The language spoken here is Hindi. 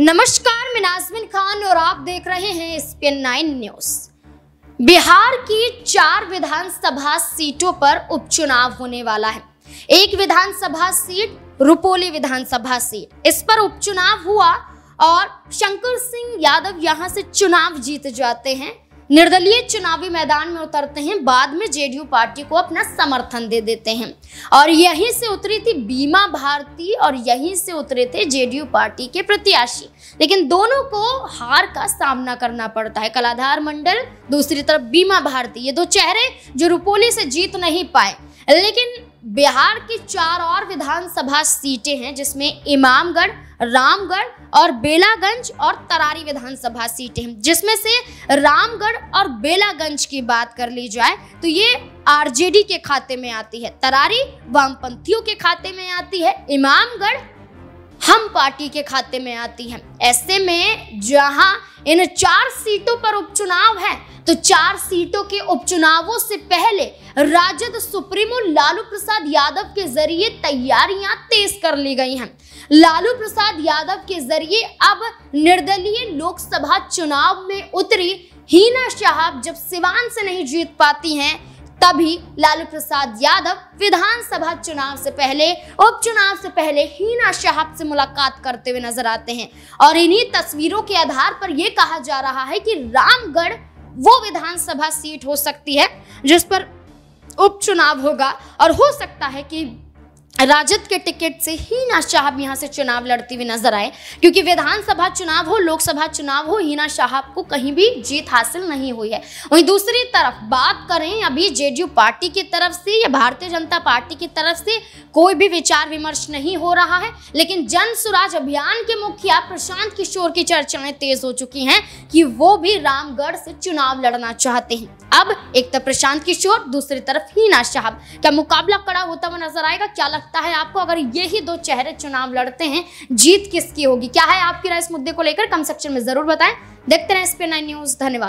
नमस्कार मैं नाजमिन खान और आप देख रहे हैं स्पिन नाइन न्यूज बिहार की चार विधानसभा सीटों पर उपचुनाव होने वाला है एक विधानसभा सीट रुपोली विधानसभा सीट इस पर उपचुनाव हुआ और शंकर सिंह यादव यहां से चुनाव जीत जाते हैं निर्दलीय चुनावी मैदान में उतरते हैं बाद में जेडीयू पार्टी को अपना समर्थन दे देते हैं और यहीं से उतरी थी बीमा भारती और यहीं से उतरे थे जेडीयू पार्टी के प्रत्याशी लेकिन दोनों को हार का सामना करना पड़ता है कलाधार मंडल दूसरी तरफ बीमा भारती ये दो चेहरे जो रुपोली से जीत नहीं पाए लेकिन बिहार की चार और विधानसभा सीटें हैं जिसमें इमामगढ़ रामगढ़ और बेलागंज और तरारी विधानसभा सीटें हैं जिसमें से रामगढ़ और बेलागंज की बात कर ली जाए तो ये आरजेडी के खाते में आती है तरारी वामपंथियों के खाते में आती है इमामगढ़ हम पार्टी के खाते में आती है ऐसे में जहां इन चार सीटों पर उपचुनाव है तो चार सीटों के उपचुनावों से पहले राजद सुप्रीमो लालू प्रसाद यादव के जरिए तैयारियां तेज कर ली गई हैं लालू प्रसाद यादव के जरिए अब निर्दलीय लोकसभा चुनाव में उतरी हीना शाह जब सिवान से नहीं जीत पाती हैं तभी लालू प्रसाद यादव विधानसभा चुनाव से पहले उपचुनाव से पहले हीना शाह से मुलाकात करते हुए नजर आते हैं और इन्हीं तस्वीरों के आधार पर यह कहा जा रहा है कि रामगढ़ वो विधानसभा सीट हो सकती है जिस पर उपचुनाव होगा और हो सकता है कि राजद के टिकट से हीना शाहब यहाँ से चुनाव लड़ती हुई नजर आए क्योंकि विधानसभा चुनाव हो लोकसभा चुनाव हो हीना शाहब को कहीं भी जीत हासिल नहीं हुई है वहीं दूसरी तरफ बात करें अभी जेडीयू पार्टी की तरफ से या भारतीय जनता पार्टी की तरफ से कोई भी विचार विमर्श नहीं हो रहा है लेकिन जन स्वराज अभियान के मुखिया प्रशांत किशोर की चर्चाएं तेज हो चुकी हैं कि वो भी रामगढ़ से चुनाव लड़ना चाहते हैं अब एक तरफ प्रशांत किशोर दूसरी तरफ हीना शाहब क्या मुकाबला कड़ा होता हुआ नजर आएगा क्या लगता है आपको अगर यही दो चेहरे चुनाव लड़ते हैं जीत किसकी होगी क्या है आपकी राय इस मुद्दे को लेकर कम सेक्शन में जरूर बताएं देखते रहें एस न्यूज धन्यवाद